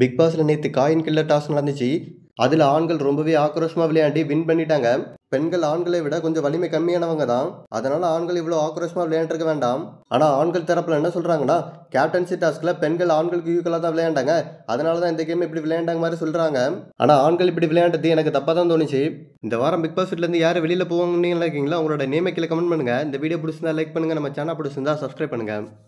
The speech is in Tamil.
பிக் பாஸில் நேற்று காயின் கில்லர் டாஸ் நடந்துச்சு அதில் ஆண்கள் ரொம்பவே ஆக்ரோஷமாக விளையாண்டி வின் பண்ணிட்டாங்க பெண்கள் ஆண்களை விட கொஞ்சம் வலிமை கம்மியானவங்க தான் அதனால ஆண்கள் இவ்வளோ ஆக்ரோஷமாக விளையாண்டுருக்க வேண்டாம் ஆனால் ஆண்கள் தரப்புல என்ன சொல்கிறாங்கன்னா கேப்டன்சி டாஸ்க்ல பெண்கள் ஆண்களுக்கு ஈக்குவலாக தான் விளையாண்டாங்க அதனால தான் இந்த கேம் இப்படி விளையாண்டாங்க மாதிரி சொல்கிறாங்க ஆனால் ஆண்கள் இப்படி விளையாண்டது எனக்கு தப்பாக தான் தோணுச்சு இந்த வாரம் பிக் பாஸ் இருந்து யார் வெளியில் போவாங்கன்னு இருக்கீங்களா உங்களோட நேமை கமெண்ட் பண்ணுங்க இந்த வீடியோ பிடிச்சிருந்தா லைக் பண்ணுங்கள் நம்ம சேனல் பிடிச்சிருந்தா சப்ஸ்கிரைப் பண்ணுங்கள்